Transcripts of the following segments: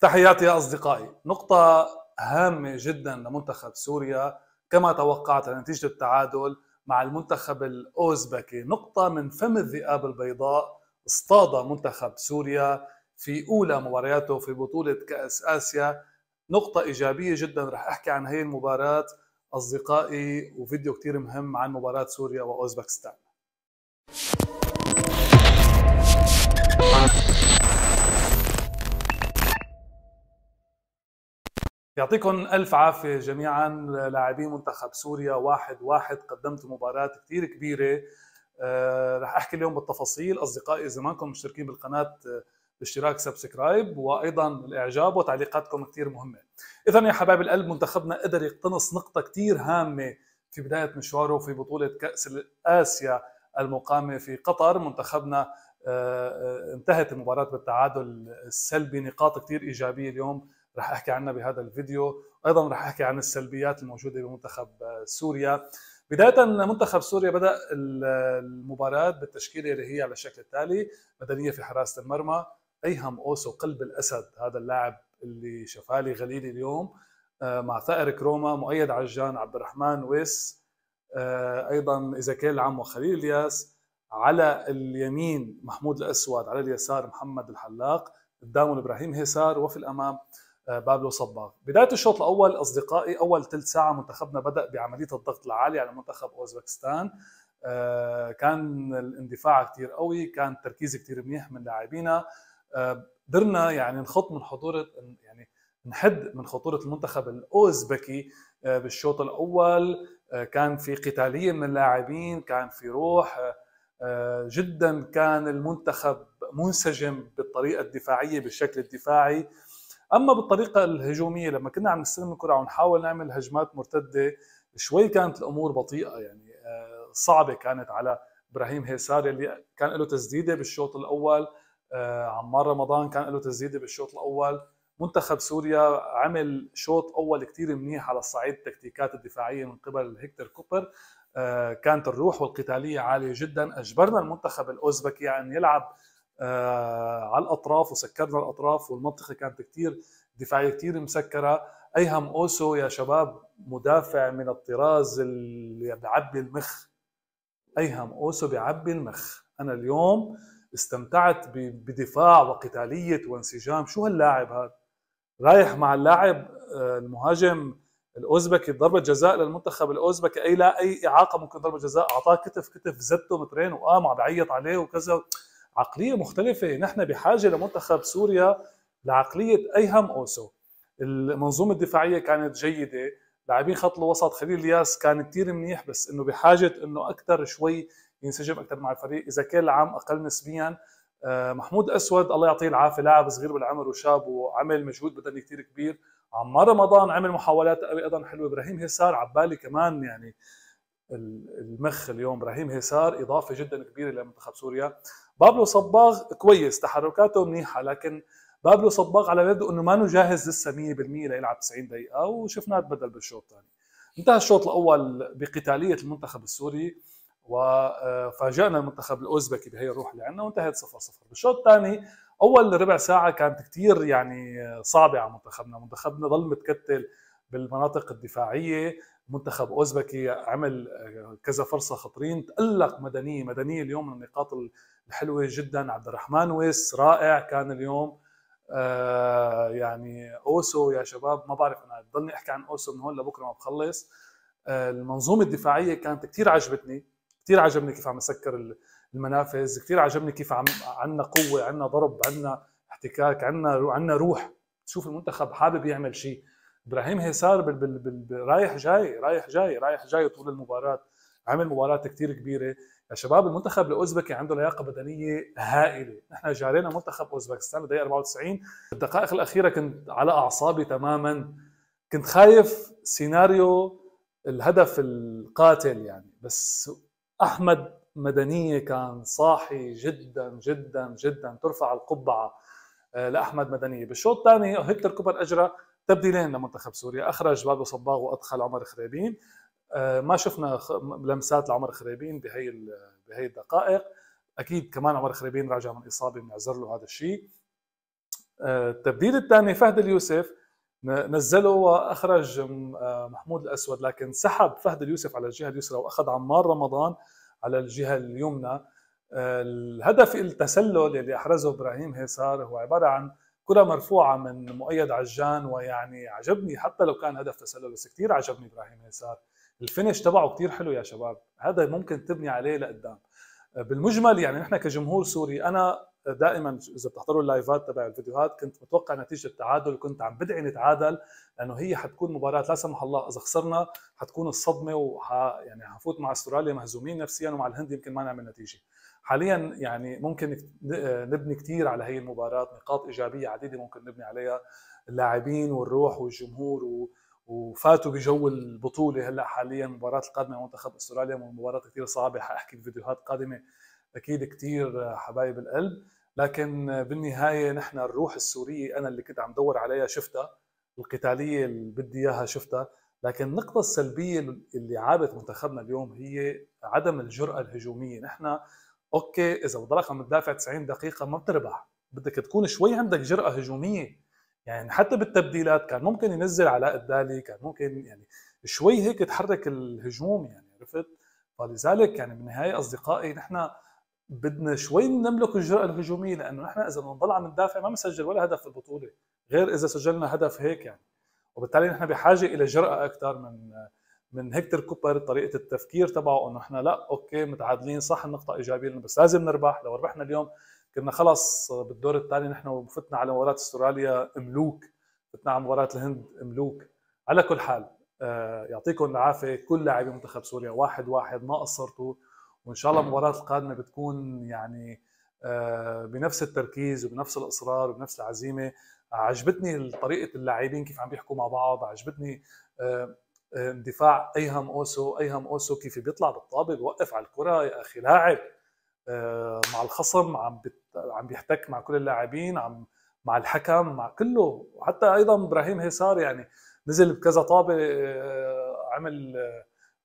تحياتي يا أصدقائي نقطة هامة جدا لمنتخب سوريا كما توقعت نتيجة التعادل مع المنتخب الأوزبكي نقطة من فم الذئاب البيضاء اصطاد منتخب سوريا في أولى مبارياته في بطولة كأس آسيا نقطة إيجابية جدا رح أحكي عن هي المباراة أصدقائي وفيديو كتير مهم عن مباراة سوريا وأوزبكستان يعطيكم ألف عافية جميعا لاعبي منتخب سوريا واحد واحد قدمت مباراة كثير كبيرة آه، رح أحكي اليوم بالتفاصيل أصدقائي إذا ما كنتم مشتركين بالقناة آه، باشتراك سبسكرايب وايضا الاعجاب وتعليقاتكم كثير مهمه. اذا يا حبايب القلب منتخبنا قدر يقتنص نقطه كثير هامه في بدايه مشواره في بطوله كاس اسيا المقامه في قطر، منتخبنا آه، انتهت المباراه بالتعادل السلبي نقاط كثير ايجابيه اليوم رح احكي عنها بهذا الفيديو ايضا رح احكي عن السلبيات الموجوده بمنتخب آه، سوريا بداية منتخب سوريا بدأ المباراة بالتشكيلة اللي هي على الشكل التالي مدنية في حراسة المرمى أيهم أوسو قلب الأسد هذا اللاعب اللي شفالي غليلي اليوم آه، مع ثائر كروما مؤيد عجان عبد الرحمن ويس آه، أيضا إزاكيل العم وخليل الياس على اليمين محمود الأسود على اليسار محمد الحلاق قدامه إبراهيم هيسار وفي الأمام آه، بابلو صباغ بداية الشوط الأول أصدقائي أول ثلث ساعة منتخبنا بدأ بعملية الضغط العالي على منتخب أوزبكستان آه، كان الاندفاع كتير قوي كان تركيز كتير منيح من لاعبينا آه، قدرنا يعني نخط من خطورة يعني نحد من خطورة المنتخب الأوزبكي بالشوط الأول كان في قتالية من اللاعبين كان في روح جدا كان المنتخب منسجم بالطريقة الدفاعية بالشكل الدفاعي اما بالطريقه الهجوميه لما كنا عم نستلم الكره ونحاول نعمل هجمات مرتده شوي كانت الامور بطيئه يعني آه، صعبه كانت على ابراهيم هيسار اللي كان له تسديده بالشوط الاول آه، عمار رمضان كان له تسديده بالشوط الاول منتخب سوريا عمل شوط اول كثير منيح على الصعيد التكتيكات الدفاعيه من قبل هيكتور كوبر آه، كانت الروح والقتاليه عاليه جدا اجبرنا المنتخب الاوزبكي يعني يلعب آه، على الاطراف وسكرنا الاطراف والمنطقه كانت كثير دفاعيه كثير مسكره ايهم اوسو يا شباب مدافع من الطراز اللي بيعبي المخ ايهم اوسو بيعبي المخ انا اليوم استمتعت بدفاع وقتاليه وانسجام شو هاللاعب هذا رايح مع اللاعب آه، المهاجم الاوزبكي ضربه جزاء للمنتخب الاوزبكي اي لا اي اعاقه ممكن ضربه جزاء اعطاه كتف كتف زته مترين وقام عم بعيط عليه وكذا عقليه مختلفه يعني نحن بحاجه لمنتخب سوريا لعقليه ايهم اوسو المنظومه الدفاعيه كانت جيده لاعبين خط الوسط خليل الياس كان كثير منيح بس انه بحاجه انه اكثر شوي ينسجم اكثر مع الفريق اذا كان العام اقل نسبيا آه، محمود اسود الله يعطيه العافيه لاعب صغير بالعمر وشاب وعمل مجهود بدني كثير كبير عمار رمضان عمل محاولات ايضا حلوه ابراهيم هسار عبالي كمان يعني المخ اليوم ابراهيم هيسار اضافه جدا كبيره لمنتخب سوريا بابلو صباغ كويس تحركاته منيحه لكن بابلو صباغ على يبدو انه ما جاهز لسه 100% ليلعب 90 دقيقه وشفناه تبدل بالشوط الثاني انتهى الشوط الاول بقتاليه المنتخب السوري وفاجأنا آه، المنتخب الاوزبكي بهي الروح اللي عندنا وانتهت 0 0 بالشوط الثاني اول ربع ساعه كانت كثير يعني آه، صعبه على منتخبنا منتخبنا ظل متكتل بالمناطق الدفاعيه منتخب اوزبكي عمل آه، كذا فرصه خطرين تالق مدنيه مدنيه اليوم من النقاط الحلوه جدا عبد الرحمن ويس رائع كان اليوم آه يعني اوسو يا شباب ما بعرف انا بضلني احكي عن اوسو من هون لبكره ما بخلص آه المنظومه الدفاعيه كانت كثير عجبتني كثير عجبني كيف عم يسكر المنافذ كثير عجبني كيف عم عندنا قوه عندنا ضرب عندنا احتكاك عندنا عندنا روح تشوف المنتخب حابب يعمل شيء ابراهيم هيسار بال بال بال رايح جاي رايح جاي رايح جاي طول المباراه عمل مباراه كثير كبيره يا شباب المنتخب الاوزبكي عنده لياقه بدنيه هائله، نحن جارينا منتخب اوزبكستان بدقيقه 94 الدقائق الاخيره كنت على اعصابي تماما كنت خايف سيناريو الهدف القاتل يعني بس احمد مدنيه كان صاحي جدا جدا جدا ترفع القبعه آه، لاحمد مدنيه، بالشوط الثاني هيكتور كوبر اجرى تبديلين لمنتخب سوريا اخرج بابا صباغ وادخل عمر خريبين آه، ما شفنا لمسات لعمر خريبين بهي بهي الدقائق اكيد كمان عمر خريبين راجع من اصابه بنعذر له هذا الشيء آه، التبديل الثاني فهد اليوسف نزله واخرج آه، محمود الاسود لكن سحب فهد اليوسف على الجهه اليسرى واخذ عمار رمضان على الجهه اليمنى الهدف التسلل اللي احرزه ابراهيم هيسار هو عباره عن كره مرفوعه من مؤيد عجان ويعني عجبني حتى لو كان هدف تسلل بس كثير عجبني ابراهيم يسار الفينش تبعه كثير حلو يا شباب هذا ممكن تبني عليه لقدام بالمجمل يعني نحن كجمهور سوري انا دائما اذا بتحضروا اللايفات تبع الفيديوهات كنت متوقع نتيجه التعادل كنت عم بدعي نتعادل لانه هي حتكون مباراه لا سمح الله اذا خسرنا حتكون الصدمه وح يعني حفوت مع استراليا مهزومين نفسيا ومع الهند يمكن ما نعمل نتيجه حاليا يعني ممكن نبني كثير على هي المباراه نقاط ايجابيه عديده ممكن نبني عليها اللاعبين والروح والجمهور و... وفاتوا بجو البطوله هلا حاليا المباراه القادمه مع منتخب استراليا مباراه كثير صعبه حاحكي بفيديوهات قادمه اكيد كثير حبايب القلب لكن بالنهايه نحن الروح السوريه انا اللي كنت عم دور عليها شفتها القتاليه اللي بدي اياها شفتها لكن النقطه السلبيه اللي عابت منتخبنا اليوم هي عدم الجراه الهجوميه نحن اوكي اذا بضلك عم تدافع 90 دقيقه ما بتربح بدك تكون شوي عندك جرأه هجوميه يعني حتى بالتبديلات كان ممكن ينزل علاء الدالي كان ممكن يعني شوي هيك تحرك الهجوم يعني عرفت فلذلك يعني بالنهايه اصدقائي نحن بدنا شوي نملك الجرأة الهجومية لأنه نحن إذا بنضل عم ندافع ما بنسجل ولا هدف بالبطولة غير إذا سجلنا هدف هيك يعني وبالتالي نحن بحاجة إلى جرأة أكثر من من هكتور كوبر طريقه التفكير تبعه انه احنا لا اوكي متعادلين صح النقطه ايجابيه لنا بس لازم نربح لو ربحنا اليوم كنا خلص بالدور الثاني نحن فتنا على مباراه استراليا ملوك فتنا على مباراه الهند ملوك على كل حال آه، يعطيكم العافيه كل لاعبي منتخب سوريا واحد واحد ما قصرتوا وان شاء الله المباراه القادمه بتكون يعني آه، بنفس التركيز وبنفس الاصرار وبنفس العزيمه عجبتني طريقه اللاعبين كيف عم بيحكوا مع بعض عجبتني آه، آه، دفاع ايهم اوسو ايهم اوسو كيف بيطلع بالطابه بيوقف على الكره يا اخي لاعب آه، مع الخصم عم عم بيحتك مع كل اللاعبين عم مع الحكم مع كله حتى ايضا ابراهيم هيسار يعني نزل بكذا طابه آه، عمل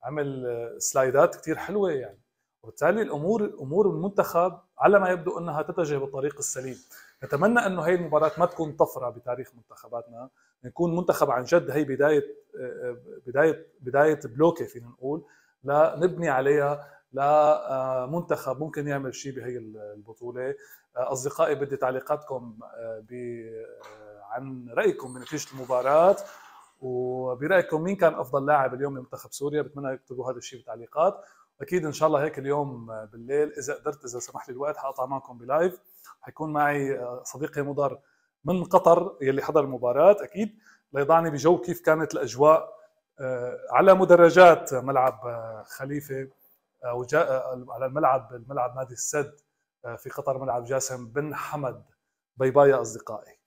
عمل سلايدات كثير حلوه يعني وبالتالي الامور الامور المنتخب على ما يبدو انها تتجه بالطريق السليم نتمنى انه هي المباراه ما تكون طفره بتاريخ منتخباتنا نكون منتخب عن جد هي بدايه بدايه بدايه بلوكه فينا نقول لنبني عليها لمنتخب آه، ممكن يعمل شيء بهي البطوله آه، اصدقائي بدي تعليقاتكم آه، عن رايكم بنتيجه المباراه وبرايكم مين كان افضل لاعب اليوم لمنتخب سوريا بتمنى تكتبوا هذا الشيء بالتعليقات اكيد ان شاء الله هيك اليوم بالليل اذا قدرت اذا سمح لي الوقت حاقطع معكم بلايف حيكون معي صديقي مضر من قطر يلي حضر المباراه اكيد ليضعني بجو كيف كانت الاجواء آه، على مدرجات ملعب آه، خليفه آه، او على الملعب الملعب نادي السد في قطر ملعب جاسم بن حمد يا اصدقائي